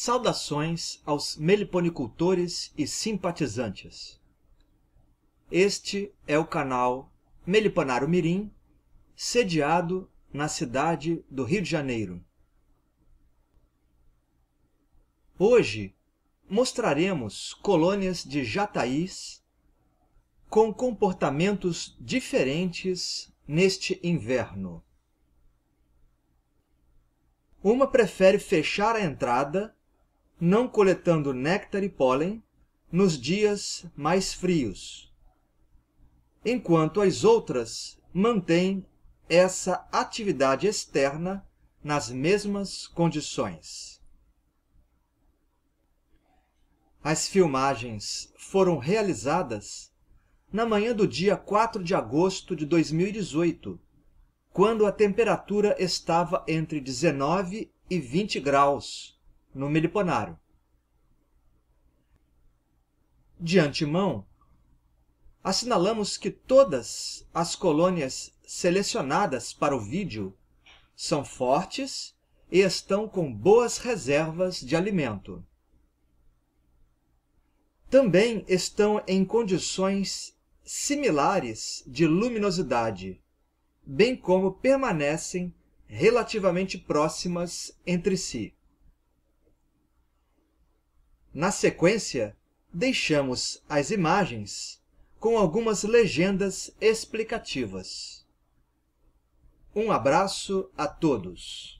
Saudações aos meliponicultores e simpatizantes. Este é o canal Meliponaro Mirim, sediado na cidade do Rio de Janeiro. Hoje mostraremos colônias de jataís com comportamentos diferentes neste inverno. Uma prefere fechar a entrada não coletando néctar e pólen nos dias mais frios, enquanto as outras mantêm essa atividade externa nas mesmas condições. As filmagens foram realizadas na manhã do dia 4 de agosto de 2018, quando a temperatura estava entre 19 e 20 graus no meliponário. De antemão, assinalamos que todas as colônias selecionadas para o vídeo são fortes e estão com boas reservas de alimento. Também estão em condições similares de luminosidade, bem como permanecem relativamente próximas entre si. Na sequência, deixamos as imagens com algumas legendas explicativas. Um abraço a todos!